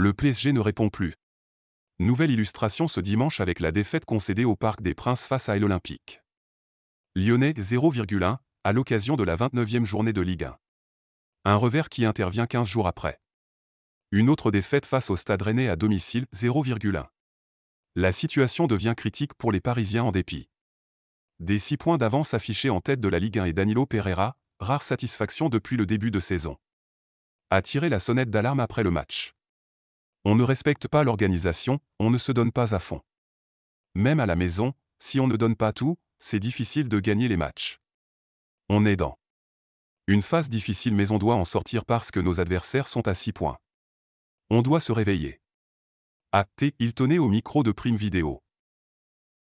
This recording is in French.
Le PSG ne répond plus. Nouvelle illustration ce dimanche avec la défaite concédée au Parc des Princes face à l'Olympique. Lyonnais 0,1 à l'occasion de la 29e journée de Ligue 1. Un revers qui intervient 15 jours après. Une autre défaite face au Stade Rennais à domicile 0,1. La situation devient critique pour les Parisiens en dépit. Des 6 points d'avance affichés en tête de la Ligue 1 et Danilo Pereira, rare satisfaction depuis le début de saison. A tiré la sonnette d'alarme après le match. On ne respecte pas l'organisation, on ne se donne pas à fond. Même à la maison, si on ne donne pas tout, c'est difficile de gagner les matchs. On est dans une phase difficile mais on doit en sortir parce que nos adversaires sont à 6 points. On doit se réveiller. Acté, il tenait au micro de Prime Vidéo.